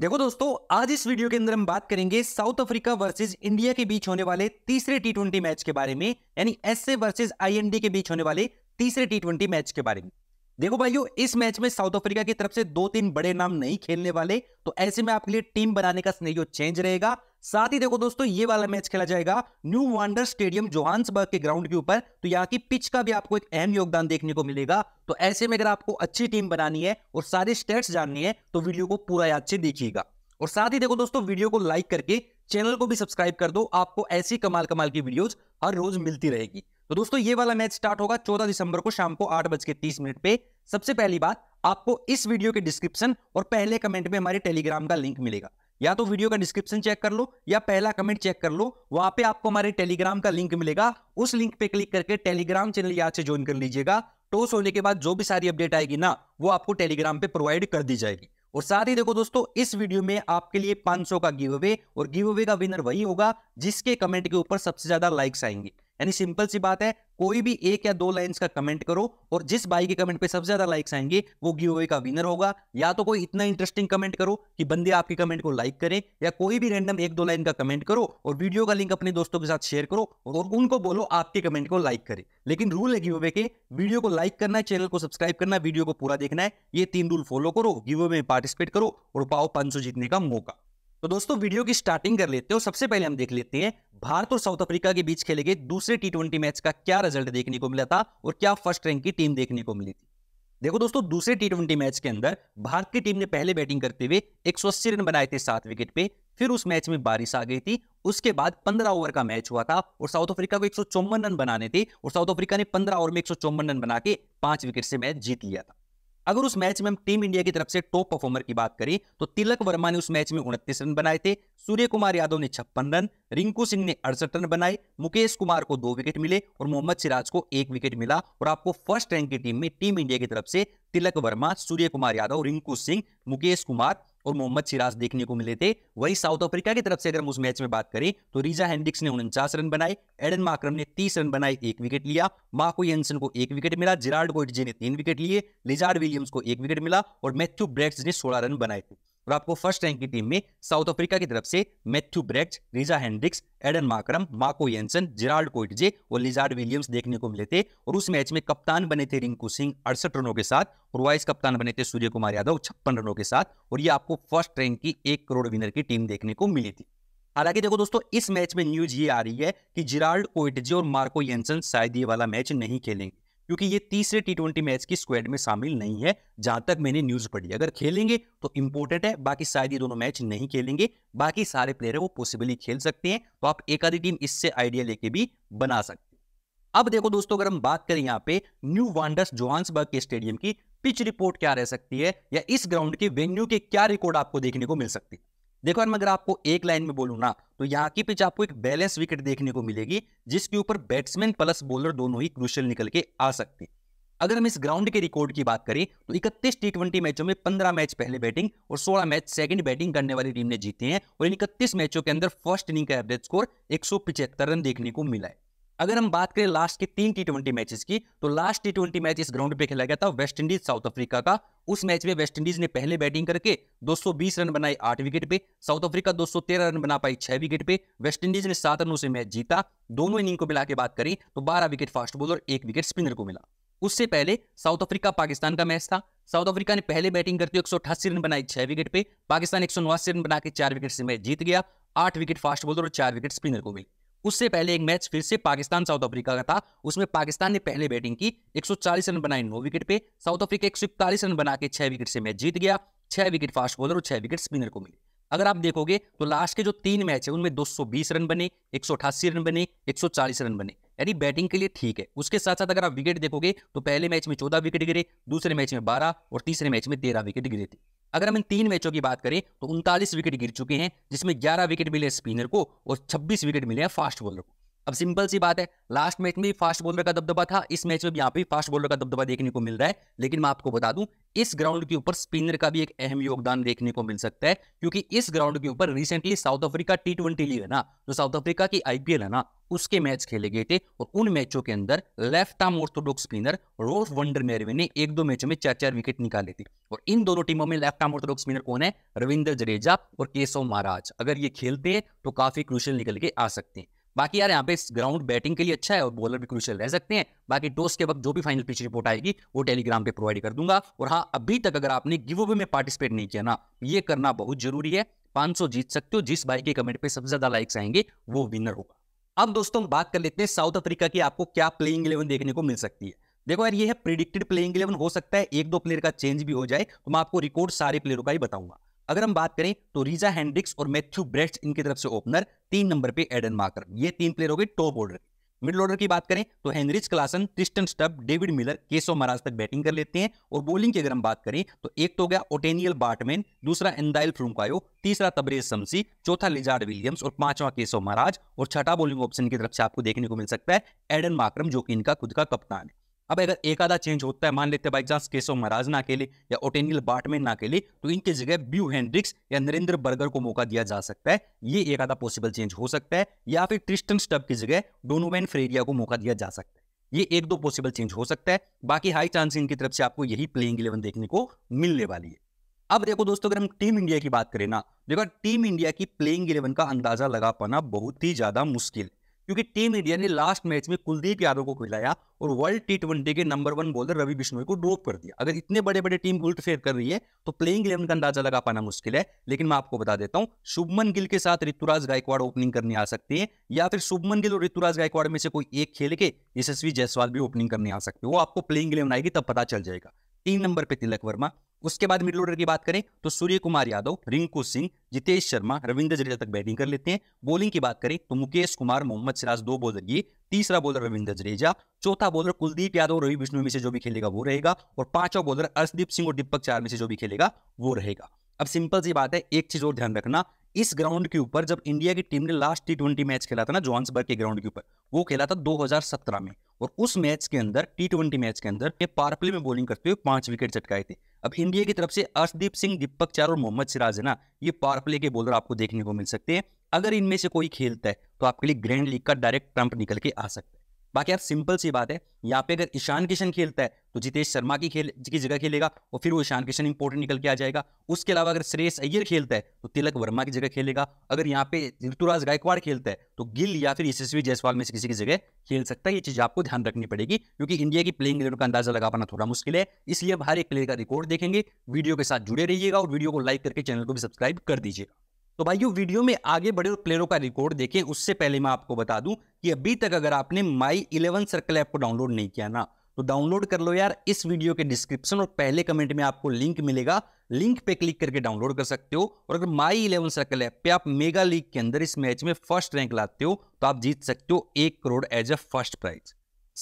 देखो दोस्तों आज इस वीडियो के अंदर हम बात करेंगे साउथ अफ्रीका वर्सेस इंडिया के बीच होने वाले तीसरे टी मैच के बारे में यानी एस वर्सेस आईएनडी के बीच होने वाले तीसरे टी मैच के बारे में देखो भाइयों इस मैच में साउथ अफ्रीका की तरफ से दो तीन बड़े नाम नहीं खेलने वाले तो ऐसे में आपके लिए टीम बनाने का स्नेह चेंज रहेगा साथ ही देखो दोस्तों ये वाला मैच खेला जाएगा न्यू वांडर स्टेडियम जोहान्सबर्ग के ग्राउंड के ऊपर तो यहाँ की पिच का भी आपको एक अहम योगदान देखने को मिलेगा तो ऐसे में अगर आपको अच्छी टीम बनानी है और सारे स्टेट्स जाननी है तो वीडियो को पूरा याद से देखिएगा और साथ ही देखो दोस्तों वीडियो को लाइक करके चैनल को भी सब्सक्राइब कर दो आपको ऐसी कमाल कमाल की वीडियोज हर रोज मिलती रहेगी तो दोस्तों ये वाला मैच स्टार्ट होगा चौदह दिसंबर को शाम को आठ बज के तीस मिनट पे सबसे पहली बात आपको इस वीडियो के डिस्क्रिप्शन और पहले कमेंट में हमारे टेलीग्राम का लिंक मिलेगा या तो वीडियो का डिस्क्रिप्शन चेक कर लो या पहला कमेंट चेक कर लो वहां पे आपको हमारे टेलीग्राम का लिंक मिलेगा उस लिंक पे क्लिक करके टेलीग्राम चैनल याद से ज्वाइन कर लीजिएगा टोस होने के बाद जो भी सारी अपडेट आएगी ना वो आपको टेलीग्राम पे प्रोवाइड कर दी जाएगी और साथ ही देखो दोस्तों इस वीडियो में आपके लिए पांच का गिव अवे और गिव अवे का विनर वही होगा जिसके कमेंट के ऊपर सबसे ज्यादा लाइक्स आएंगे यानी सिंपल सी बात है कोई भी एक या दो लाइंस का कमेंट करो और जिस बाई के कमेंट पे सबसे ज्यादा लाइक्स आएंगे वो गिवे का विनर होगा या तो कोई इतना इंटरेस्टिंग कमेंट करो कि बंदे आपके कमेंट को लाइक करें या कोई भी रैंडम एक दो लाइन का कमेंट करो और वीडियो का लिंक अपने दोस्तों के साथ शेयर करो और उनको बोलो आपके कमेंट को लाइक करें लेकिन रूल है गिवे के वीडियो को लाइक करना है चैनल को सब्सक्राइब करना वीडियो को पूरा देखना है ये तीन रूल फॉलो करो गिवे में पार्टिसिपेट करो और पाओ पांच जीतने का मौका तो दोस्तों वीडियो की स्टार्टिंग कर लेते हो सबसे पहले हम देख लेते हैं भारत और साउथ अफ्रीका के बीच खेले गए दूसरे टी मैच का क्या रिजल्ट देखने को मिला था और क्या फर्स्ट रैंक की टीम देखने को मिली थी देखो दोस्तों दूसरे टी मैच के अंदर भारत की टीम ने पहले बैटिंग करते हुए एक रन बनाए थे सात विकेट पे फिर उस मैच में बारिश आ गई थी उसके बाद 15 ओवर का मैच हुआ था और साउथ अफ्रीका को एक रन बनाने थे और साउथ अफ्रीका ने 15 ओवर में एक रन बना के पांच विकेट से मैच जीत लिया था अगर उस मैच में हम टीम इंडिया की तरफ से टॉप परफॉर्मर की बात करें तो तिलक वर्मा ने उस मैच में उनतीस रन बनाए थे सूर्य कुमार यादव ने छप्पन रन रिंकू सिंह ने अड़सठ रन बनाए मुकेश कुमार को दो विकेट मिले और मोहम्मद सिराज को एक विकेट मिला और आपको फर्स्ट रैंक की टीम में टीम इंडिया की तरफ से तिलक वर्मा सूर्य कुमार यादव रिंकू सिंह मुकेश कुमार और मोहम्मद सिराज देखने को मिले थे वही साउथ अफ्रीका की तरफ से अगर हम उस मैच में बात करें तो रीजा हेनरिक्स ने उनचास रन बनाए एडन माक्रम ने तीस रन बनाए एक विकेट लिया माको येंसन को एक विकेट मिला जिरार्ड गोइटजे ने तीन विकेट लिए लिजार्ड विलियम्स को एक विकेट मिला और मैथ्यू ब्रेक्स ने सोलह रन बनाए थे और आपको फर्स्ट रैंक की टीम में साउथ अफ्रीका की तरफ से मैथ्यू ब्रेक्ट Reeza Hendricks Aiden Markram Marco Jansen Gerald Coetzee और लिजार्ड विलियम्स देखने को मिले थे और उस मैच में कप्तान बने थे रिंकू सिंह अड़सठ रनों के साथ और वाइस कप्तान बने थे सूर्य कुमार यादव छप्पन रनों के साथ और ये आपको फर्स्ट रैंक की एक करोड़ विनर की टीम देखने को मिली थी हालांकि देखो दोस्तों इस मैच में न्यूज ये आ रही है कि जिराल्ड कोइटजे और मार्को येंसन शायद ये वाला मैच नहीं खेलेंगे क्योंकि ये तीसरे टी ट्वेंटी मैच की स्क्वाड में शामिल नहीं है जहां तक मैंने न्यूज पढ़ी अगर खेलेंगे तो इंपोर्टेंट है बाकी शायद ये दोनों मैच नहीं खेलेंगे बाकी सारे प्लेयर वो पॉसिबली खेल सकते हैं तो आप एक आधी टीम इससे आइडिया लेके भी बना सकते अब देखो दोस्तों अगर हम बात करें यहाँ पे न्यू वांडर्स जोहान्सबर्ग के स्टेडियम की पिच रिपोर्ट क्या रह सकती है या इस ग्राउंड के वेन्यू के क्या रिकॉर्ड आपको देखने को मिल सकती है देखो यार अगर आपको एक लाइन में बोलूँ ना तो यहाँ की पिच आपको एक बैलेंस विकेट देखने को मिलेगी जिसके ऊपर बैट्समैन प्लस बॉलर दोनों ही क्रुशल निकल के आ सकते हैं अगर हम इस ग्राउंड के रिकॉर्ड की बात करें तो इकतीस टी ट्वेंटी मैचों में पंद्रह मैच पहले बैटिंग और सोलह मैच सेकंड बैटिंग करने वाली टीम ने जीते हैं और इन इकतीस मैचों के अंदर फर्स्ट इनिंग का एवरेज स्कोर एक रन देखने को मिला है अगर हम बात करें लास्ट के तीन टी ट्वेंटी मैचेस की तो लास्ट टी ट्वेंटी मैच इस ग्राउंड पे खेला गया था वेस्ट इंडीज साउथ अफ्रीका का उस मैच में वेस्ट इंडीज ने पहले बैटिंग करके 220 रन बनाए आठ विकेट पे साउथ अफ्रीका 213 रन बना पाई छह विकेट पे वेस्टइंडीज ने सात रनों से मैच जीता दोनों इनिंग को मिला के बात करें तो बारह विकेट फास्ट बॉलर एक विकेट स्पिनर को मिला उससे पहले साउथ अफ्रीका पाकिस्तान का मैच था साउथ अफ्रीका ने पहले बैटिंग करते हुए एक रन बनाए छह विकेट पे पाकिस्तान एक रन बना के चार विकेट से मैच जीत गया आठ विकेट फास्ट बॉलर और चार विकेट स्पिनर को मिली उससे पहले एक मैच फिर से पाकिस्तान साउथ अफ्रीका का था उसमें पाकिस्तान ने पहले बैटिंग की 140 रन बनाए नौ विकेट पे साउथ अफ्रीका एक रन बना के छह विकेट से मैच जीत गया छह विकेट फास्ट बॉलर और छह विकेट स्पिनर को मिले अगर आप देखोगे तो लास्ट के जो तीन मैच है उनमें 220 रन बने एक रन बने एक रन बने यानी बैटिंग के लिए ठीक है उसके साथ साथ अगर आप विकेट देखोगे तो पहले मैच में चौदह विकेट गिरे दूसरे मैच में बारह और तीसरे मैच में तेरह विकेट गिरे थे अगर हम इन तीन मैचों की बात करें तो उनतालीस विकेट गिर चुके हैं जिसमें ग्यारह विकेट मिले स्पिनर को और छब्बीस विकेट मिले हैं फास्ट बॉलर को अब सिंपल सी बात है लास्ट मैच में भी फास्ट बॉलर का दबदबा था इस मैच में भी यहाँ पे फास्ट बॉलर का दबदबा देखने को मिल रहा है लेकिन मैं आपको बता दूं इस ग्राउंड के ऊपर स्पिनर का भी एक अहम योगदान देखने को मिल सकता है क्योंकि इस ग्राउंड के ऊपर recently South Africa T twenty league है ना जो साउथ अफ्रीका की आईपीएल है ना उसके मैच खेले गए थे और उन मैचों के अंदर left arm orthodox spinner Roelof van der Merwe ने एक दो मैचों में चार चार विकेट निकाले थे और इन दोनों टीमों में लेफ्ट आर्म ऑर्थोडॉक्स स्पिनर कौन है रविंदर जडेजा और केशव महाराज अगर ये खेलते हैं तो काफी क्रुशियल निकल के आ सकते हैं बाकी यार यहाँ पे ग्राउंड बैटिंग के लिए अच्छा है और बॉलर भी क्रूशल रह सकते हैं बाकी टॉस के वक्त जो भी फाइनल पिच रिपोर्ट आएगी वो टेलीग्राम पे प्रोवाइड कर दूंगा और हाँ अभी तक अगर आपने गिव अवे में पार्टिसिपेट नहीं किया ना ये करना बहुत जरूरी है 500 जीत सकते हो जिस भाई के कमेंट पे सबसे ज्यादा लाइक्स आएंगे वो विनर होगा अब दोस्तों हम बात कर लेते हैं साउथ अफ्रीका की आपको क्या प्लेइंग इलेवन देखने को मिल सकती है देखो यार ये है प्रिडिक्टेड प्लेइंग इलेवन हो सकता है एक दो प्लेयर का चेंज भी हो जाए तो मैं आपको रिकॉर्ड सारे प्लेयरों का ही बताऊंगा अगर हम बात करें तो रीजा हैंड्रिक्स और मैथ्यू ब्रेस्ट इनकी तरफ से ओपनर तीन नंबर पे एडन मार्कर ये तीन प्लेयर हो गए टॉप ऑर्डर मिडल ऑर्डर की बात करें तो Heinrich Klaasen Tristan Stubbs David Miller Keshav Maharaj तक बैटिंग कर लेते हैं और बॉलिंग की अगर हम बात करें तो एक तो हो गया ओटेनियल बार्टमैन दूसरा एंदाइल फ्रूमकायो तीसरा तबरेज समसी चौथा लिजार्ड विलियम्स और पांचवा केशव महाराज और छठा बॉलिंग ऑप्शन की तरफ से आपको देखने को मिल सकता है एडन माक्रम जो कि इनका खुद का कप्तान है अब अगर एक आधा चेंज होता है मान लेते हैं बाई चांस केशव महाराज ना अकेले या ओटेनियल बाटमेन ना अकेले तो इनके जगह ब्यू हैंड्रिक्स या नरेंद्र बर्गर को मौका दिया जा सकता है ये एक आधा पॉसिबल चेंज हो सकता है या फिर ट्रिस्टन स्टब की जगह डोनोवैन फ्रेरिया को मौका दिया जा सकता है ये एक दो पॉसिबल चेंज हो सकता है बाकी हाई चांस इनकी तरफ से आपको यही प्लेइंग इलेवन देखने को मिलने वाली है अब देखो दोस्तों अगर हम टीम इंडिया की बात करें ना देखो टीम इंडिया की प्लेइंग इलेवन का अंदाजा लगा पाना बहुत ही ज्यादा मुश्किल क्योंकि टीम इंडिया ने हम्म। लास्ट मैच में कुलदीप यादव को खिलाया और वर्ल्ड टी ट्वेंटी के number one bowler Ravi Bishnoi को ड्रॉप कर दिया अगर इतने बड़े बड़े टीम उल्ट फेर कर रही है तो प्लेइंग इलेवन का अंदाजा लगा पाना मुश्किल है लेकिन मैं आपको बता देता हूं शुभमन गिल के साथ ऋतुराज गायकवाड़ ओपनिंग करने आ सकती है या फिर शुभमन गिल और ऋतुराज गायकवाड़ में से कोई एक खेल के यशस्वी जयसवाल भी ओपनिंग करने आ सकते वो आपको प्लेइंग इलेवन आएगी तब पता चल जाएगा तीन नंबर पर तिलक वर्मा उसके बाद मिडल ऑर्डर की बात करें तो सूर्य कुमार यादव रिंकू सिंह जितेश शर्मा रविंद्र जडेजा तक बैटिंग कर लेते हैं बॉलिंग की बात करें तो मुकेश कुमार मोहम्मद सिराज दो बॉलर ये तीसरा बॉलर रविंद्र जडेजा चौथा बॉलर कुलदीप यादव रवि विष्णु में से जो भी खेलेगा वो रहेगा और पांचवा बॉलर अर्शदीप सिंह और दीपक चार में से जो भी खेलेगा वो रहेगा अब सिंपल सी बात है एक चीज और ध्यान रखना इस ग्राउंड के ऊपर जब इंडिया की टीम ने लास्ट टी ट्वेंटी मैच खेला था ना जोहसबर्ग के ग्राउंड के ऊपर वो खेला था 2017 में और उस मैच के अंदर टी ट्वेंटी मैच के अंदर ये पारपली में बॉलिंग करते हुए पांच विकेट चटकाए थे अब इंडिया की तरफ से अर्शदीप सिंह दीपक चार और मोहम्मद सिराज है ना ये पार्पले के बॉलर आपको देखने को मिल सकते हैं अगर इनमें से कोई खेलता है तो आपके लिए ग्रैंड लीग का डायरेक्ट ट्रंप निकल के आ सकता है बाकी आप सिंपल सी बात है यहाँ पे अगर ईशान किशन खेलता है तो जितेश शर्मा की खेल की जगह खेलेगा और फिर वो ईशान किशन इंपोर्टेंट निकल के आ जाएगा उसके अलावा अगर श्रेयस अय्यर खेलता है तो तिलक वर्मा की जगह खेलेगा अगर यहाँ पे ऋतुराज गायकवाड़ खेलता है तो गिल या फिर यशस्वी जयसवाल में से किसी की जगह खेल सकता है ये चीज आपको ध्यान रखनी पड़ेगी क्योंकि इंडिया की प्लेइंग इलेवन का अंदाजा लगा पाना थोड़ा मुश्किल है इसलिए हम हर एक प्लेयर का रिकॉर्ड देखेंगे वीडियो के साथ जुड़े रहिएगा और वीडियो को लाइक करके चैनल को भी सब्सक्राइब कर दीजिएगा तो भाइयों वीडियो में आगे बढ़े और प्लेयरों का रिकॉर्ड देखें उससे पहले मैं आपको बता दूं कि अभी तक अगर आपने माई इलेवन सर्कल ऐप को डाउनलोड नहीं किया ना तो डाउनलोड कर लो यार इस वीडियो के डिस्क्रिप्शन और पहले कमेंट में आपको लिंक मिलेगा लिंक पे क्लिक करके डाउनलोड कर सकते हो और अगर माई इलेवन सर्कल ऐप पे आप मेगा लीग के अंदर इस मैच में फर्स्ट रैंक लाते हो तो आप जीत सकते हो एक crore as a first prize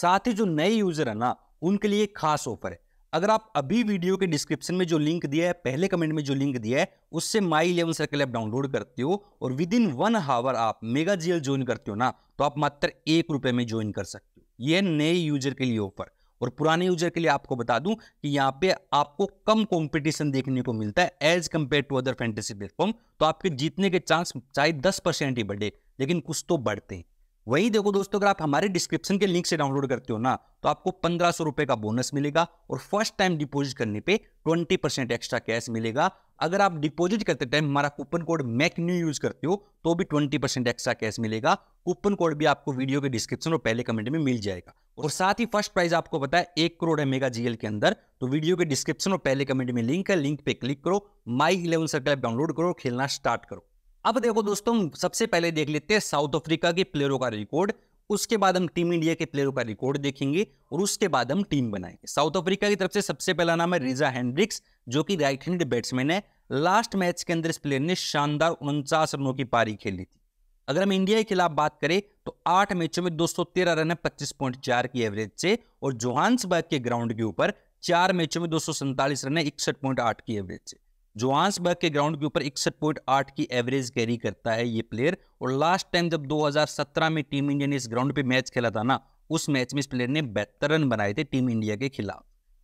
साथ ही जो नए यूजर है ना उनके लिए खास ऑफर है अगर आप अभी वीडियो के डिस्क्रिप्शन में जो लिंक दिया है पहले कमेंट में जो लिंक दिया है उससे My Eleven Circle app download करते हो और विद इन वन आवर आप मेगा जीएल ज्वाइन करते हो ना तो आप मात्र एक रुपए में ज्वाइन कर सकते हो यह नए यूजर के लिए ऑफर और पुराने यूजर के लिए आपको बता दूं कि यहाँ पे आपको कम कंपटीशन देखने को मिलता है as compare to other fantasy platform तो आपके जीतने के चांस चाहे दस परसेंट ही बढ़े लेकिन कुछ तो बढ़ते हैं वही देखो दोस्तों अगर आप हमारे डिस्क्रिप्शन के लिंक से डाउनलोड करते हो ना तो आपको पंद्रह सौ रुपए का बोनस मिलेगा और फर्स्ट टाइम डिपॉजिट करने पे ट्वेंटी परसेंट एक्स्ट्रा कैश मिलेगा अगर आप डिपॉजिट करते टाइम हमारा coupon code mac new use करते हो तो भी ट्वेंटी परसेंट एक्स्ट्रा कैश मिलेगा कूपन कोड भी आपको वीडियो के डिस्क्रिप्शन और पहले कमेंट में मिल जाएगा और साथ ही फर्स्ट प्राइज आपको पता है एक करोड़ है मेगा जीएल के अंदर तो वीडियो के डिस्क्रिप्शन और पहले कमेंट में लिंक है लिंक पे क्लिक करो माई इलेवन सर्कल डाउनलोड करो खेलना स्टार्ट करो अब देखो दोस्तों सबसे पहले देख लेते हैं साउथ अफ्रीका के प्लेयरों का रिकॉर्ड उसके बाद हम टीम इंडिया के प्लेयरों का रिकॉर्ड देखेंगे और उसके बाद हम टीम बनाएंगे साउथ अफ्रीका की तरफ से सबसे पहला नाम है रिजा हैंड्रिक्स जो कि राइट हैंड बैट्समैन है लास्ट मैच के अंदर इस प्लेयर ने शानदार उनचास रनों की पारी खेली थी अगर हम इंडिया के खिलाफ बात करें तो आठ मैचों में दो रन है पच्चीस पॉइंट चार की एवरेज से और जोहान्सबर्ग के ग्राउंड के ऊपर चार मैचों में दो रन है इकसठ पॉइंट आठ की एवरेज से जोहान्सबर्ग के ग्राउंड के ऊपर इकसठ पॉइंट आठ की एवरेज कैरी करता है ये प्लेयर और लास्ट टाइम जब 2017 में टीम इंडिया ने इस ग्राउंड पे मैच खेला था ना उस मैच में इस प्लेयर ने बेहतर रन बनाए थे टीम इंडिया के खिलाफ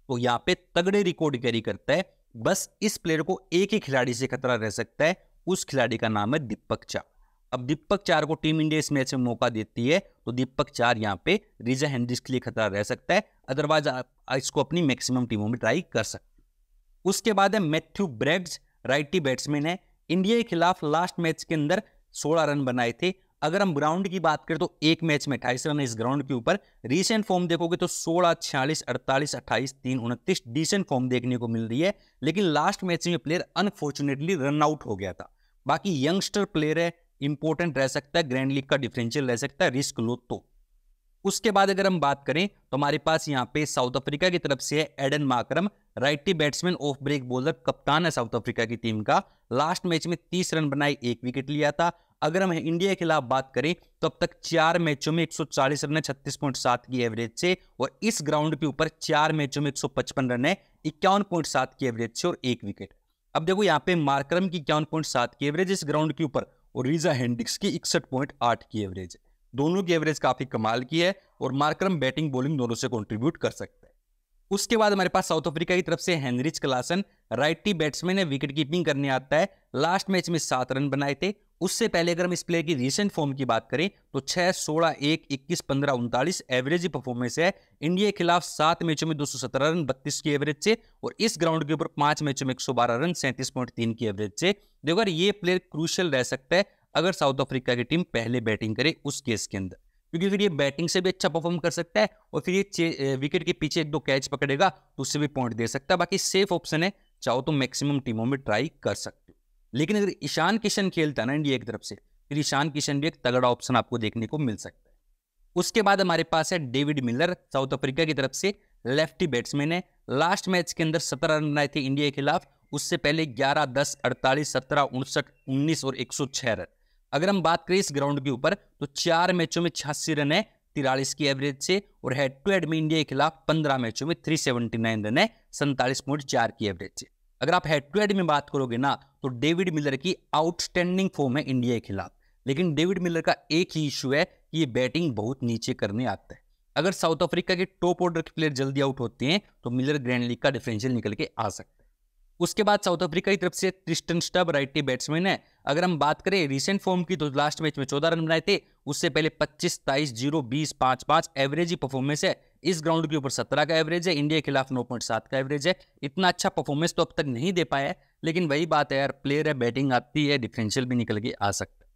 तो यहाँ पे तगड़े रिकॉर्ड कैरी करता है बस इस प्लेयर को एक ही खिलाड़ी से खतरा रह सकता है उस खिलाड़ी का नाम है दीपक चार अब दीपक चार को टीम इंडिया इस मैच में मौका देती है तो दीपक चार यहाँ पे रिजा हेनरिस के लिए खतरा रह सकता है अदरवाइज आप इसको अपनी मैक्सिमम टीमों में ट्राई कर सकते उसके बाद है मैथ्यू ब्रेग्स राइटी बैट्समैन है इंडिया के खिलाफ लास्ट मैच के अंदर सोलह रन बनाए थे अगर हम ग्राउंड की बात करें तो एक मैच में अट्ठाईस रन है इस ग्राउंड के ऊपर रीसेंट फॉर्म देखोगे तो 16, छियालीस अड़तालीस अट्ठाईस तीन उनतीस डिसेंट फॉर्म देखने को मिल रही है लेकिन लास्ट मैच में प्लेयर अनफॉर्चुनेटली रन आउट हो गया था बाकी यंगस्टर प्लेयर है इंपॉर्टेंट रह सकता है ग्रैंड लीग का डिफरेंशियल रह सकता है रिस्क लो तो उसके बाद अगर हम बात करें तो हमारे पास यहाँ पे साउथ अफ्रीका की तरफ से है Aiden Markram righty batsman off break bowler कप्तान है साउथ अफ्रीका की टीम का लास्ट मैच में तीस रन बनाए एक विकेट लिया था अगर हम इंडिया के खिलाफ बात करें तो अब तक चार मैचों में 140 रन है छत्तीस पॉइंट सात की एवरेज से और इस ग्राउंड के ऊपर चार मैचों में 155 रन है इक्यावन पॉइंट सात की एवरेज से और एक विकेट अब देखो यहाँ पे मार्करम की इक्यावन पॉइंट सात की एवरेज इस ग्राउंड के ऊपर और रीजा हेंडिक्स की इकसठ पॉइंट आठ की एवरेज है दोनों की एवरेज काफ़ी कमाल की है और मार्क्रम बैटिंग बॉलिंग दोनों से कंट्रीब्यूट कर सकते हैं उसके बाद हमारे पास साउथ अफ्रीका की तरफ से हेनरिच क्लासन राइटी बैट्समैन है विकेट कीपिंग करने आता है लास्ट मैच में सात रन बनाए थे उससे पहले अगर हम इस प्लेयर की रिसेंट फॉर्म की बात करें तो छह सोलह एक इक्कीस पंद्रह उनतालीस एवरेज परफॉर्मेंस है इंडिया के खिलाफ सात मैचों में दो सौ सत्रह रन बत्तीस की एवरेज से और इस ग्राउंड के ऊपर पांच मैचों में बारह रन सैंतीस पॉइंट तीन की एवरेज से देखो ये प्लेयर क्रूशल रह सकता है अगर साउथ अफ्रीका की टीम पहले बैटिंग करे उस केस के अंदर क्योंकि फिर ये बैटिंग से भी अच्छा परफॉर्म कर सकता है और फिर ये विकेट के पीछे एक दो कैच पकड़ेगा तो उससे भी पॉइंट दे सकता है बाकी सेफ ऑप्शन है चाहो तो मैक्सिमम टीमों में ट्राई कर सकते हो लेकिन अगर ईशान किशन खेलता ना इंडिया की तरफ से फिर ईशान किशन भी एक तगड़ा ऑप्शन आपको देखने को मिल सकता है उसके बाद हमारे पास है डेविड मिलर साउथ अफ्रीका की तरफ से लेफ्टी बैट्समैन है लास्ट मैच के अंदर सत्रह रन बनाए थे इंडिया के खिलाफ उससे पहले ग्यारह दस अड़तालीस सत्रह उनसठ उन्नीस और एक सौ छह रन अगर हम बात करें इस ग्राउंड के ऊपर तो चार मैचों में छियासी रन है तिरालीस की एवरेज से और हेड टू हेड में इंडिया के खिलाफ पंद्रह मैचों में थ्री सेवेंटी नाइन रन है सैंतालीस पॉइंट चार की एवरेज से अगर आप हेड टू हेड में बात करोगे ना तो डेविड मिलर की आउटस्टैंडिंग फॉर्म है इंडिया के खिलाफ लेकिन डेविड मिलर का एक ही इशू है कि ये बैटिंग बहुत नीचे करने आता है अगर साउथ अफ्रीका के टॉप ऑर्डर के प्लेयर जल्दी आउट होते हैं तो मिलर ग्रैंड लीग का डिफरेंशियल निकल के आ सकता है उसके बाद साउथ अफ्रीका की तरफ से क्रिस्टन स्टब राइटी बैट्समैन है अगर हम बात करें रिसेंट फॉर्म की तो लास्ट मैच में चौदह रन बनाए थे उससे पहले पच्चीस तेईस जीरो बीस पाँच पाँच एवरेज ही परफॉर्मेंस है इस ग्राउंड के ऊपर सत्रह का एवरेज है इंडिया के खिलाफ नौ पॉइंट सात का एवरेज है इतना अच्छा परफॉर्मेंस तो अब तक नहीं दे पाया है लेकिन वही बात है यार प्लेयर है बैटिंग आती है डिफरेंशियल भी निकल के आ सकता है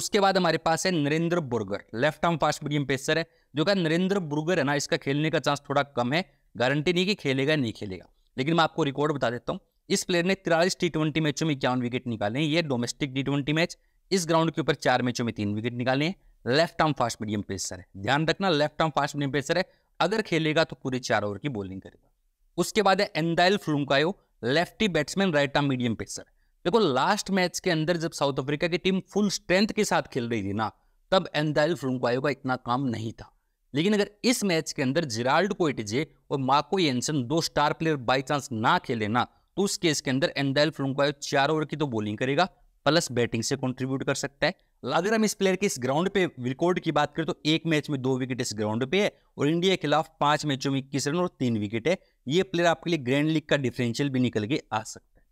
उसके बाद हमारे पास है Nandre Burger left arm fast medium pacer है जो कहा नरेंद्र बुर्गर है ना इसका खेलने का चांस थोड़ा कम है गारंटी नहीं कि खेलेगा नहीं खेलेगा लेकिन मैं आपको रिकॉर्ड बता देता हूँ इस प्लेयर ने तिरालीस टी ट्वेंटी मैचों में इक्यावन विकेट निकाले हैं ये डोमेस्टिक टी ट्वेंटी मैच इस ग्राउंड के ऊपर चार मैचों में तीन विकेट निकाले हैं left arm fast medium pacer है ध्यान रखना left arm fast medium pacer है अगर खेलेगा तो पूरे चार ओवर की बॉलिंग करेगा उसके बाद है Andile Phehlukwayo lefty batsman right arm medium pacer देखो लास्ट मैच के अंदर जब साउथ अफ्रीका की टीम फुल स्ट्रेंथ के साथ खेल रही थी ना तब एंदाइल फ्लूकायो का इतना काम नहीं था लेकिन अगर इस मैच के अंदर जिराल्ड कोइटजे और माको येंसन दो स्टार प्लेयर बाई चांस ना खेले ना तो उस केस के अंदर एंदाइल फ्लोंका चार ओवर की तो बॉलिंग करेगा प्लस बैटिंग से कंट्रीब्यूट कर सकता है अगर हम इस प्लेयर के इस ग्राउंड पे रिकॉर्ड की बात करें तो एक मैच में दो विकेट इस ग्राउंड पे है और इंडिया के खिलाफ पांच मैचों में इक्कीस रन और तीन विकेट है ये प्लेयर आपके लिए ग्रैंड लीग का डिफरेंशियल भी निकल के आ सकता है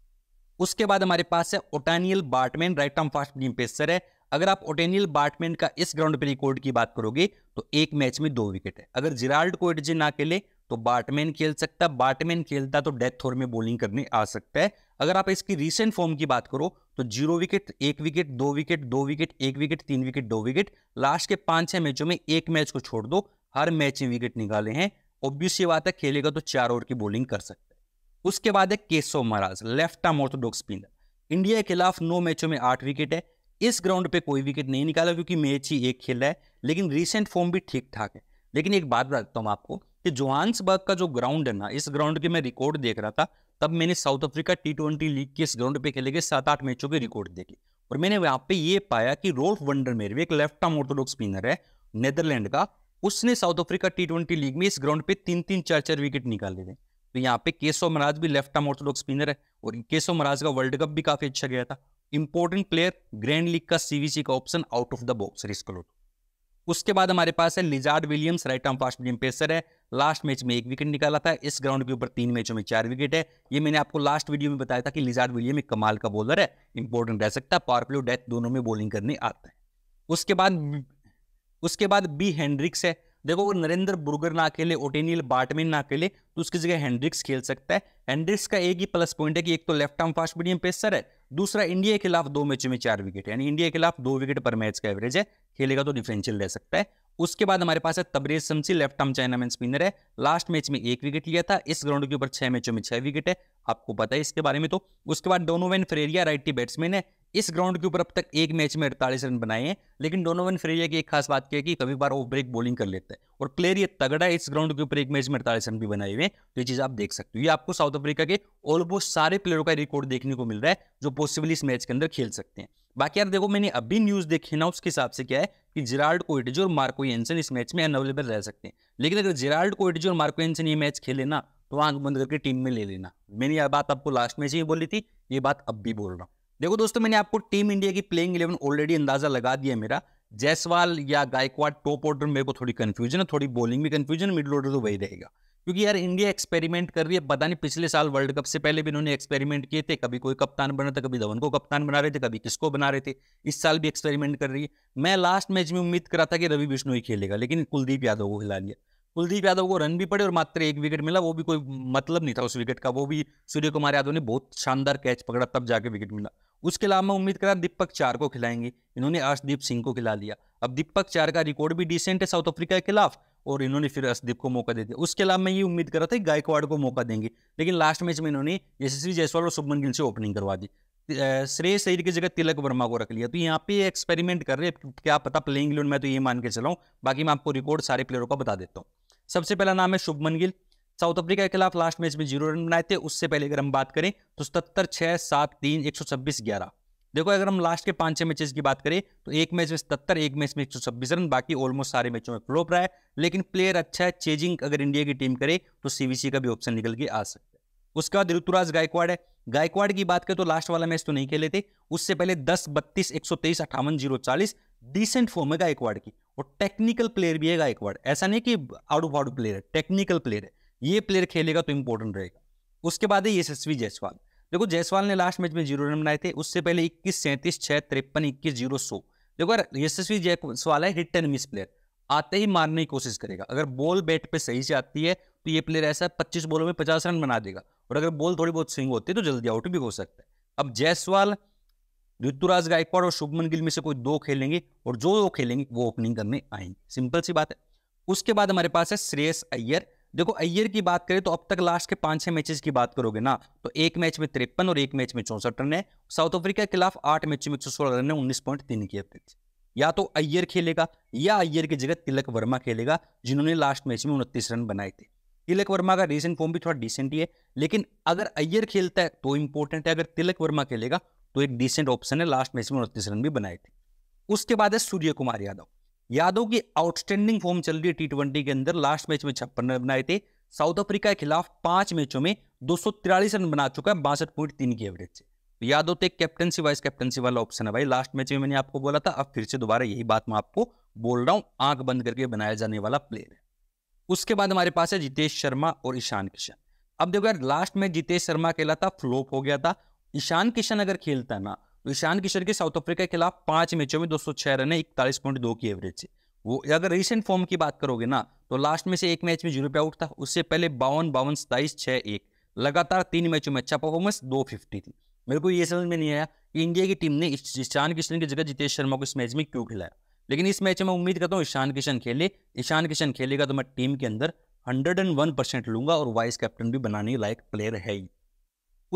उसके बाद हमारे पास है Ottneil Baartman right arm fast medium pacer है अगर आप ओटेनियल बार्टमैन का इस ग्राउंड पे रिकॉर्ड की बात करोगे तो एक मैच में दो विकेट है अगर जिराल्ड को ना खेले तो बाटमैन खेल सकता है बाटमैन खेलता तो डेथ थोर में बॉलिंग करने आ सकता है अगर आप इसकी रीसेंट फॉर्म की बात करो तो जीरो विकेट एक विकेट दो विकेट दो विकेट एक विकेट तीन विकेट दो विकेट लास्ट के पांच छह मैचों में एक मैच को छोड़ दो हर मैच में विकेट निकाले हैं ऑब्वियस ये बात है खेलेगा तो चार ओवर की बॉलिंग कर सकता है उसके बाद है Keshav Maharaj left arm orthodox spinner India के खिलाफ नौ मैचों में आठ विकेट है इस ग्राउंड पे कोई विकेट नहीं निकाला क्योंकि मैच ही एक खेला है लेकिन रिसेंट फॉर्म भी ठीक ठाक है लेकिन एक बात बताता हूँ आपको कि जोहान्सबर्ग का जो ग्राउंड है ना इस ग्राउंड के मैं रिकॉर्ड देख रहा था तब मैंने South Africa T twenty league के इस ग्राउंड पे खेले गए सात आठ मैचों के रिकॉर्ड देखे और मैंने यहाँ पे ये पाया कि रोल्फ वंडरमेर भी एक लेफ्ट आर्म ऑर्थोडॉक्स स्पिनर है नेदरलैंड का उसने साउथ अफ्रीका टी लीग में इस ग्राउंड पे तीन तीन चार चार विकेट निकाले थे तो यहाँ पे केशव महाराज भी लेफ्ट आर्म ऑर्थोडॉक्स स्पिनर है और केशव महाराज का वर्ल्ड कप भी काफी अच्छा गया था इंपॉर्टेंट प्लेयर ग्रैंड लीग का सीवीसी का option out of the box रिस्कलोट उसके बाद हमारे पास है Lizaad Williams right arm fast medium pacer है लास्ट मैच में एक विकेट निकाला था इस ग्राउंड के ऊपर तीन मैचों में चार विकेट है ये मैंने आपको लास्ट वीडियो में बताया था कि लिजार्ड विलियम एक कमाल का बॉलर है इंपॉर्टेंट रह सकता है पावर प्ले डेथ दोनों में बॉलिंग करने आता है उसके बाद उसके बाद बी हैंड्रिक्स है देखो अगर नरेंद्र बुर्गर ना खेले ओटेनियल बाटमिन ना खेले तो उसकी जगह हैंड्रिक्स खेल सकता है हैंड्रिक्स का एक ही प्लस पॉइंट है कि एक तो left arm fast medium pacer है दूसरा इंडिया के खिलाफ दो मैचों में चार विकेट यानी इंडिया के खिलाफ दो विकेट पर मैच का एवरेज है खेलेगा तो डिफरेंशियल रह सकता है उसके बाद हमारे पास है Tabraiz Shamsi left arm chinaman spinner है लास्ट मैच में एक विकेट लिया था इस ग्राउंड के ऊपर छह मैचों में छह विकेट है आपको पता है इसके बारे में तो उसके बाद डोनोवेन फ्रेरिया राइट बैट्समैन है इस ग्राउंड के ऊपर अब तक एक मैच में अड़तालीस रन बनाए हैं लेकिन डोनोवन फ्रेरिया की एक खास बात क्या है कि कभी बार वो ब्रेक बॉलिंग कर लेता है और प्लेयर ये तगड़ा है इस ग्राउंड के ऊपर एक मैच में अड़तालीस रन भी बनाए हुए तो ये चीज़ आप देख सकते हो ये आपको साउथ अफ्रीका के ऑलमोस्ट सारे प्लेयरों का रिकॉर्ड देखने को मिल रहा है जो पॉसिबली इस मैच के अंदर खेल सकते हैं बाकी यार देखो मैंने अभी न्यूज़ देखी ना उसके हिसाब से क्या है कि जिराल्ड कोइटिज और मार्को एंसन इस मैच में अनअवेलेबल रह सकते हैं लेकिन अगर जिराल्ड कोइटिज और मार्को एंसन ये मैच खेले ना तो आंख बंद करके टीम में ले लेना मैंने यह बात आपको लास्ट मैच ही बोली थी ये बात अब भी बोल रहा हूँ देखो दोस्तों मैंने आपको टीम इंडिया की प्लेइंग इलेवन ऑलरेडी अंदाजा लगा दिया मेरा जैसवाल या गायकवाड टॉप ऑर्डर मेरे को थोड़ी कन्फ्यूजन है थोड़ी बॉलिंग में कन्फ्यूजन मिडिल ऑर्डर तो वही रहेगा क्योंकि यार इंडिया एक्सपेरिमेंट कर रही है पता नहीं पिछले साल वर्ल्ड कप से पहले भी इन्होंने एक्सपेरिमेंट किए थे कभी कोई कप्तान बना था कभी धवन को कप्तान बना रहे थे कभी किसको बना रहे थे इस साल भी एक्सपेरिमेंट कर रही है मैं लास्ट मैच में उम्मीद करा था कि रवि बिश्नोई खेलेगा लेकिन कुलदीप यादव को खिला लिया कुलदीप यादव को रन भी पड़े और मात्र एक विकेट मिला वो भी कोई मतलब नहीं था उस विकेट का वो भी सूर्य कुमार यादव ने बहुत शानदार कैच पकड़ा तब जाके विकेट मिला उसके अलावा मैं उम्मीद करा दीपक चार को खिलाएंगे इन्होंने अर्षदीप सिंह को खिला लिया अब दीपक चार का रिकॉर्ड भी डिसेंट है साउथ अफ्रीका के खिलाफ और इन्होंने फिर अर्षदीप को मौका दे दिया उसके अलावा मैं ये उम्मीद कर रहा था कि गायकवाड़ को मौका देंगे लेकिन लास्ट मैच में इन्होंने यशस्वी जयसवाल और शुभमन गिल से ओपनिंग करवा दी श्रेय अय्यर की जगह तिलक वर्मा को रख लिया तो यहाँ पे एक्सपेरिमेंट कर रहे हैं क्या पता प्लेइंग इलेवन में तो ये मान के चलाऊँ बाकी मैं आपको रिकॉर्ड सारे प्लेयरों का बता देता हूँ सबसे पहला नाम है शुभमन गिल साउथ अफ्रीका के खिलाफ लास्ट मैच में जीरो रन बनाए थे उससे पहले अगर हम बात करें तो सतहत्तर छः सात तीन एक सौ छब्बीस ग्यारह देखो अगर हम लास्ट के पांच छह मैचेस की बात करें तो एक मैच में सतहत्तर एक मैच में एक सौ छब्बीस रन बाकी ऑलमोस्ट सारे मैचों में फ्लोप रहा है लेकिन प्लेयर अच्छा है चेजिंग अगर इंडिया की टीम करे तो सीवीसी का भी ऑप्शन निकल के आ सकता है उसके बाद ऋतुराज गायकवाड़ है गायकवाड़ की बात करें तो लास्ट वाला मैच तो नहीं खेले थे उससे पहले दस बत्तीस एक सौ तेईस अट्ठावन जीरो चालीस डिसेंट फॉर्म है गायकवाड़ की और टेक्निकल प्लेयर भी है एक वर्ड ऐसा नहीं कि आउट ऑफ आउट प्लेयर है टेक्निकल प्लेयर है ये प्लेयर खेलेगा तो इंपॉर्टेंट रहेगा उसके बाद है यशस्वी जयसवाल देखो जयसवाल ने लास्ट मैच में जीरो रन बनाए थे उससे पहले इक्कीस सैंतीस छः तिरपन इक्कीस जीरो सौ देखो यार यशस्वी जयसवाल है हिट एंड मिस प्लेयर आते ही मारने की कोशिश करेगा अगर बॉल बैट पे सही से आती है तो ये प्लेयर ऐसा पच्चीस बॉलों में पचास रन बना देगा और अगर बॉल थोड़ी बहुत स्विंग होती है तो जल्दी आउट भी हो सकता है अब जयसवाल ऋतुराज गायकवाड़ और शुभमन गिल में से कोई दो खेलेंगे और जो दो खेलेंगे वो ओपनिंग करने आएंगे सिंपल सी बात है उसके बाद हमारे पास है श्रेयस अय्यर देखो अय्यर की बात करें तो अब तक लास्ट के पांच छह मैचेस की बात करोगे ना तो एक मैच में तिरपन और एक मैच में चौसठ रन है साउथ अफ्रीका के खिलाफ आठ मैच में एक सौ सोलह रन है उन्नीस पॉइंट तीन की एवरेज या तो अय्यर खेलेगा या अय्यर की जगह तिलक वर्मा खेलेगा जिन्होंने लास्ट मैच में उनतीस रन बनाए थे तिलक वर्मा का रिसेंट फॉर्म भी थोड़ा डिसेंट ही है लेकिन अगर अय्यर खेलता है तो इंपॉर्टेंट है अगर तिलक वर्मा खेलेगा तो एक डिसेंट ऑप्शन है लास्ट मैच में उनतीस रन भी बनाए थे उसके बाद है सूर्य कुमार यादव यादव की आउटस्टैंडिंग फॉर्म चल रही है टी ट्वेंटी के अंदर लास्ट मैच में छप्पन रन बनाए थे साउथ अफ्रीका के खिलाफ पांच मैचों में दो रन बना चुका है बासठ पॉइंट तीन की एवरेज से तो यादव तो एक कैप्टनसी वाइस कैप्टनसी वाला ऑप्शन है भाई लास्ट मैच में मैंने आपको बोला था अब फिर से दोबारा यही बात मैं आपको बोल रहा हूँ आंख बंद करके बनाया जाने वाला प्लेयर है उसके बाद हमारे पास है जितेश शर्मा और ईशान किशन अब देखो यार लास्ट मैच जितेश शर्मा कहला था फ्लोप हो गया था ईशान किशन अगर खेलता ना तो ईशान किशन के साउथ अफ्रीका के खिलाफ पांच मैचों में दो सौ छह रन है इकतालीस पॉइंट दो की एवरेज से वो अगर रिसेंट फॉर्म की बात करोगे ना तो लास्ट में से एक मैच में जीरो पे आउट था उससे पहले बावन बावन सताईस छः एक लगातार तीन मैचों में अच्छा परफॉर्मेंस दो फिफ्टी थी मेरे को ये समझ में नहीं आया कि इंडिया की टीम ने ईशान किशन की जगह जितेश शर्मा को इस मैच में क्यों खिलाया लेकिन इस मैच में उम्मीद करता हूँ ईशान किशन खेले ईशान किशन खेलेगा तो मैं टीम के अंदर हंड्रेड एंड वन परसेंट लूंगा और वाइस कैप्टन भी बनाने लायक प्लेयर है ही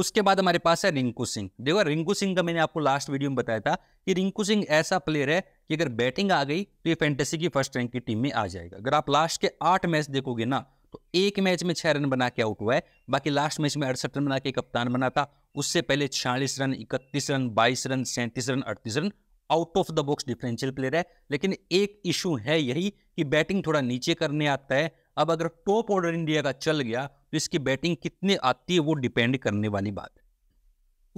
उसके बाद हमारे पास है रिंकू सिंह देखो रिंकू सिंह का मैंने आपको लास्ट वीडियो में बताया था कि रिंकू सिंह ऐसा प्लेयर है कि अगर बैटिंग आ गई तो ये फैंटेसी की फर्स्ट रैंक की टीम में आ जाएगा अगर आप लास्ट के आठ मैच देखोगे ना तो एक मैच में छह रन बना के आउट हुआ है बाकी लास्ट मैच में अड़सठ रन बना के कप्तान बना था उससे पहले छियालीस रन इकतीस रन बाईस रन सैंतीस रन अड़तीस run out of the box differential player है लेकिन एक इशू है यही कि बैटिंग थोड़ा नीचे करने आता है अब अगर टॉप ऑर्डर इंडिया का चल गया तो इसकी बैटिंग कितनी आती है वो डिपेंड करने वाली बात है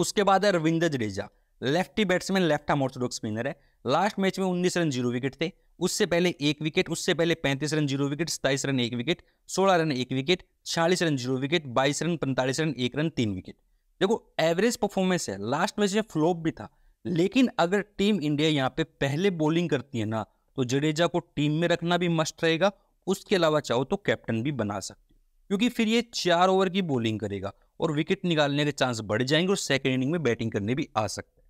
उसके बाद है Ravinder Jadeja lefty batsman left arm orthodox spinner है लास्ट मैच में 19 रन जीरो विकेट थे उससे पहले एक विकेट उससे पहले 35 रन जीरो विकेट सताईस रन एक विकेट 16 रन एक विकेट छियालीस रन जीरो विकेट 22 रन पैंतालीस रन एक रन तीन विकेट देखो एवरेज परफॉर्मेंस है लास्ट मैच में फ्लॉप भी था लेकिन अगर टीम इंडिया यहाँ पे पहले बॉलिंग करती है ना तो जडेजा को टीम में रखना भी मस्ट रहेगा उसके अलावा चाहो तो कैप्टन भी बना सकते हो क्योंकि फिर ये चार ओवर की बॉलिंग करेगा और विकेट निकालने के चांस बढ़ जाएंगे और सेकेंड इनिंग में बैटिंग करने भी आ सकते हैं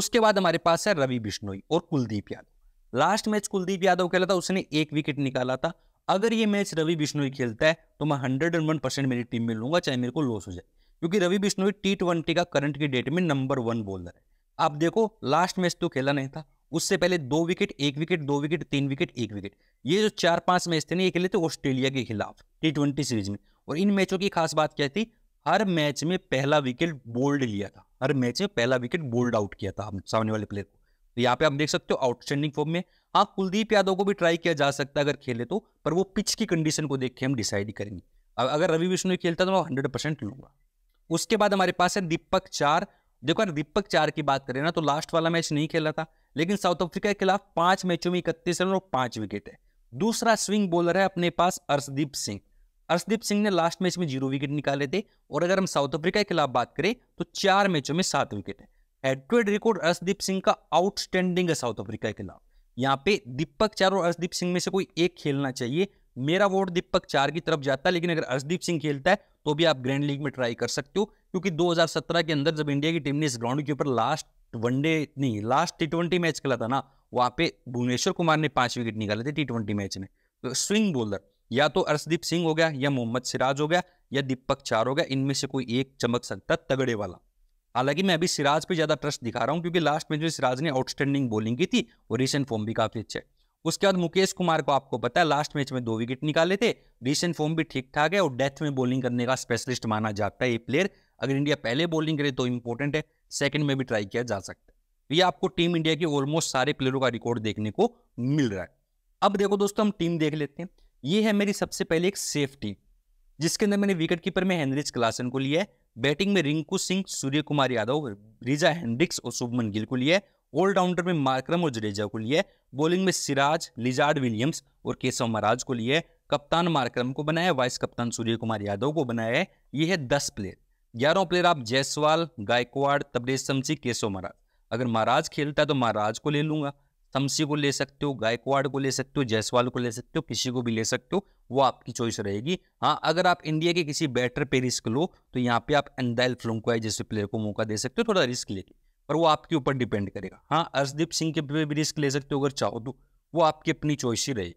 उसके बाद हमारे पास है रवि बिश्नोई और कुलदीप यादव लास्ट मैच कुलदीप यादव खेला था उसने एक विकेट निकाला था अगर ये मैच रवि बिश्नोई खेलता है तो मैं हंड्रेड एंड वन परसेंट मेरी टीम में लूंगा चाहे मेरे को लॉस हो जाए क्योंकि रवि बिश्नोई टी ट्वेंटी का करंट की डेट में नंबर वन बॉलर है आप देखो लास्ट मैच तो खेला नहीं था उससे पहले दो विकेट एक विकेट दो विकेट तीन विकेट एक विकेट ये जो चार पांच मैच थे ना ये खेले थे ऑस्ट्रेलिया के खिलाफ टी ट्वेंटी सीरीज में और इन मैचों की खास बात क्या थी हर मैच में पहला विकेट बोल्ड लिया था हर मैच में पहला विकेट बोल्ड आउट किया था सामने वाले प्लेयर को तो यहाँ पे आप देख सकते हो आउटस्टैंडिंग फॉर्म में हाँ कुलदीप यादव को भी ट्राई किया जा सकता है अगर खेले तो पर वो पिच की कंडीशन को देख के हम डिसाइड करेंगे अगर रवि विष्णु खेलता तो मैं हंड्रेड परसेंट लूंगा उसके बाद हमारे पास है दीपक चार देखो यार दीपक चार की बात करें ना तो लास्ट वाला मैच नहीं खेला था लेकिन साउथ अफ्रीका के खिलाफ पांच मैचों में इकतीस रन और पांच विकेट है दूसरा स्विंग बॉलर है अपने पास अर्शदीप सिंह अर्शदीप सिंह ने लास्ट मैच में जीरो विकेट निकाले थे और अगर हम साउथ अफ्रीका के खिलाफ बात करें तो चार मैचों में सात विकेट है हेड रिकॉर्ड अर्शदीप सिंह का आउटस्टैंडिंग है साउथ अफ्रीका के खिलाफ यहाँ पे दीपक चार और अर्शदीप सिंह में से कोई एक खेलना चाहिए मेरा वोट दीपक चार की तरफ जाता है लेकिन अगर अर्शदीप सिंह खेलता है तो भी आप ग्रैंड लीग में ट्राई कर सकते हो क्योंकि 2017 के अंदर जब इंडिया की टीम ने इस ग्राउंड के ऊपर लास्ट वनडे नहीं लास्ट टी मैच खेला था ना वहाँ पे भुवनेश्वर कुमार ने पांच विकेट निकाले थे टी मैच में तो स्विंग बोलर या तो अर्शदीप सिंह हो गया या मोहम्मद सिराज हो गया या दीपक चार हो गया इनमें से कोई एक चमक सकता तगड़े वाला हालांकि मैं अभी सिराज पे ज़्यादा ट्रस्ट दिखा रहा हूँ क्योंकि लास्ट मैच में सिराज ने आउटस्टैंडिंग बॉलिंग की थी और रिसेंट फॉर्म भी काफ़ी अच्छा है उसके बाद मुकेश कुमार को आपको पता है लास्ट मैच में दो विकेट निकाले थे रिसेंट फॉर्म भी ठीक ठाक है और डेथ में बॉलिंग करने का स्पेशलिस्ट माना जाता है ये प्लेयर अगर इंडिया पहले बॉलिंग करे तो इंपॉर्टेंट है सेकंड में भी ट्राई किया जा सकता है ये आपको टीम इंडिया के ऑलमोस्ट सारे प्लेयरों का रिकॉर्ड देखने को मिल रहा है अब देखो दोस्तों हम टीम देख लेते हैं ये है मेरी सबसे पहले एक सेफ टीम जिसके अंदर मैंने विकेट कीपर में हेनरिच क्लासन को लिया है बैटिंग में रिंकू सिंह सूर्य कुमार यादव रिजा हेनरिक्स और शुभमन गिल को लिया है ऑलराउंडर में मार्क्रम और जडेजा को लिया है बॉलिंग में सिराज लिजार्ड विलियम्स और केशव महाराज को लिया है कप्तान मार्क्रम को बनाया वाइस कप्तान सूर्य कुमार यादव को बनाया है ये है दस प्लेयर ग्यारह प्लेयर आप जयसवाल गायकवाड़ तबरेज शमसी केशव महाराज अगर महाराज खेलता है तो महाराज को ले लूंगा शमसी को ले सकते हो गायकवाड़ को ले सकते हो जायसवाल को ले सकते हो किसी को भी ले सकते हो वो आपकी चॉइस रहेगी हाँ अगर आप इंडिया के किसी बैटर पे रिस्क लो तो यहाँ पे आप अंदाइल फ्लोंकोया जैसे प्लेयर को मौका दे सकते हो थोड़ा रिस्क लेके पर वो आपके ऊपर डिपेंड करेगा हाँ अर्शदीप सिंह के भी रिस्क ले सकते हो अगर चाहो तो वो आपकी अपनी चॉइस ही रहेगी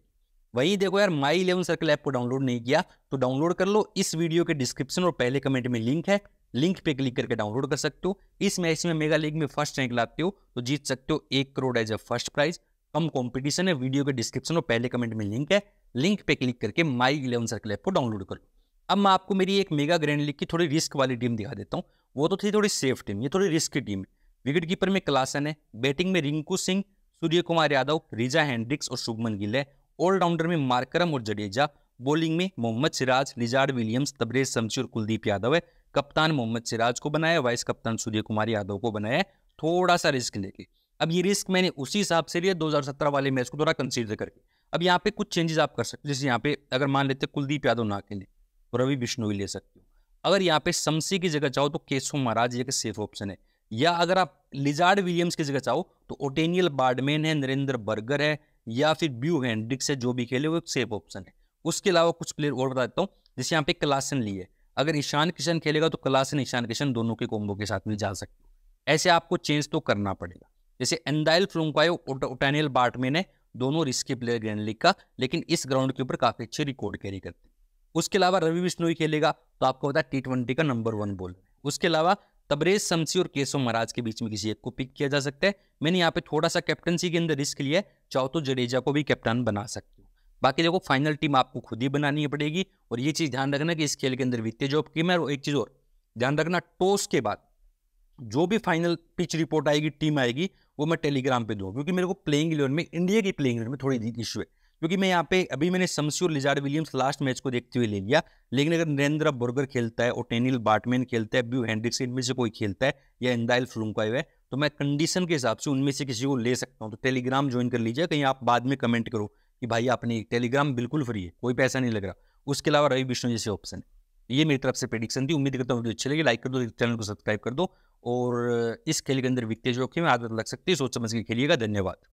वहीं देखो यार माई इलेवन सर्कल ऐप को डाउनलोड नहीं किया तो डाउनलोड कर लो इस वीडियो के डिस्क्रिप्शन और पहले कमेंट में लिंक है लिंक पे क्लिक करके डाउनलोड कर सकते हो इस मैच में मेगा लीग में फर्स्ट रैंक लाते हो तो जीत सकते हो एक crore as a first prize कम कॉम्पिटिशन है वीडियो के डिस्क्रिप्शन और पहले कमेंट में लिंक है लिंक पे क्लिक करके माई इलेवन सर्कल ऐप को डाउनलोड कर लो अब मैं आपको मेरी एक मेगा ग्रैंड लीग की थोड़ी रिस्क वाली टीम दिखा देता हूँ वो तो थी थोड़ी सेफ टीम ये थोड़ी रिस्क की टीम है विकेट कीपर में क्लासन है बैटिंग में रिंकू सिंह सूर्य कुमार यादव रिजा हैंड्रिक्स और शुभमन गिल है ऑलराउंडर में मार्करम और जडेजा बॉलिंग में मोहम्मद सिराज रिजार्ड विलियम्स तबरेज शमशी और कुलदीप यादव है कप्तान मोहम्मद सिराज को बनाया वाइस कप्तान सूर्य कुमार यादव को बनाया थोड़ा सा रिस्क लेके अब ये रिस्क मैंने उसी हिसाब से लिया 2017 वाले मैच को थोड़ा कंसीडर करके अब यहाँ पे कुछ चेंजेस आप कर सकते हो जैसे यहाँ पे अगर मान लेते कुलदीप यादव ना के लिए तो रवि भी ले सकते हो अगर यहाँ पे शमसी की जगह चाहो तो केशव महाराज एक सेफ ऑप्शन है या अगर आप लिजार्ड विलियम्स की जगह चाहो तो ओटेनियल बार्डमेन है नरेंद्र बर्गर है या फिर ब्यू हैंड डिक से जो भी खेले वो एक सेफ ऑप्शन है उसके अलावा कुछ प्लेयर और बता देता हूँ जैसे यहाँ पे क्लासन ली है अगर ईशान किशन खेलेगा तो क्लासन ईशान किशन दोनों के कोम्बो के साथ में जा सकते हो ऐसे आपको चेंज तो करना पड़ेगा जैसे एंडाइल फ्लोकायो ओटानियल बार्टमैन है दोनों रिस्की प्लेयर ग्रैंड लीग का लेकिन इस ग्राउंड के ऊपर काफ़ी अच्छे रिकॉर्ड कैरी करते हैं उसके अलावा रवि बिश्नोई खेलेगा तो आपको पता है टी का नंबर वन बोल उसके अलावा तबरेज शमसी और केशव महाराज के बीच में किसी एक को पिक किया जा सकता है मैंने यहाँ पे थोड़ा सा कैप्टनसी के अंदर रिस्क लिया है चाहो तो जडेजा को भी कैप्टन बना सकते हो बाकी देखो फाइनल टीम आपको खुद ही बनानी पड़ेगी और ये चीज़ ध्यान रखना कि इस खेल के अंदर वित्तीय जॉब की मैं एक चीज़ और ध्यान रखना टॉस के बाद जो भी फाइनल पिच रिपोर्ट आएगी टीम आएगी वो मैं टेलीग्राम पे दूँ क्योंकि मेरे को प्लेइंग इलेवन में इंडिया की प्लेइंग इलेवन में थोड़ी इशू है क्योंकि मैं यहाँ पे अभी मैंने और लिजार्ड विलियम्स लास्ट मैच को देखते हुए ले लिया लेकिन अगर नरेंद्र बुर्गर खेलता है और टेनिल बाटमैन खेलता है ब्यू हैंड्रिक्स इनमें से कोई खेलता है या इंदाइल फ्लूंका है तो मैं कंडीशन के हिसाब से उनमें से किसी को ले सकता हूँ तो टेलीग्राम ज्वाइन कर लीजिए कहीं आप बाद में कमेंट करो कि भाई आपने टेलीग्राम बिल्कुल फ्री है कोई पैसा नहीं लग रहा उसके अलावा रवि विष्णु जैसे ऑप्शन ये मेरी तरफ से प्रेडिक्शन थी उम्मीद करता हूँ वीडियो अच्छी लगी लाइक कर दो चैनल को सब्सक्राइब कर दो और इस खेल के अंदर वित्तीय जोखिम आदत लग सकती है सोच समझ के खेलिएगा धन्यवाद